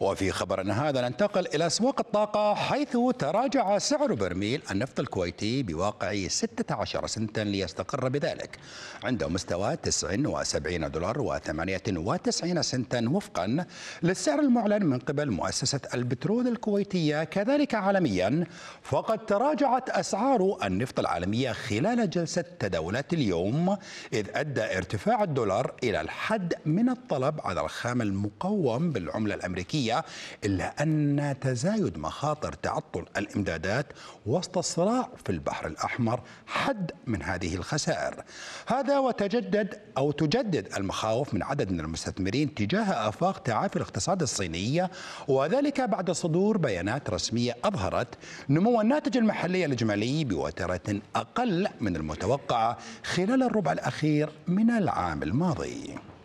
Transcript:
وفي خبرنا هذا ننتقل إلى سوق الطاقة حيث تراجع سعر برميل النفط الكويتي بواقع 16 سنتا ليستقر بذلك عند مستوى 79 دولار و98 سنتا وفقا للسعر المعلن من قبل مؤسسة البترول الكويتية كذلك عالميا فقد تراجعت أسعار النفط العالمية خلال جلسة تداولات اليوم إذ أدى ارتفاع الدولار إلى الحد من الطلب على الخام المقوم بالعملة الأمريكية الصحية إلا أن تزايد مخاطر تعطل الإمدادات وسط الصراع في البحر الأحمر حد من هذه الخسائر هذا وتجدد أو تجدد المخاوف من عدد من المستثمرين تجاه آفاق تعافي الاقتصاد الصينية وذلك بعد صدور بيانات رسمية أظهرت نمو الناتج المحلي الإجمالي بوترة أقل من المتوقعة خلال الربع الأخير من العام الماضي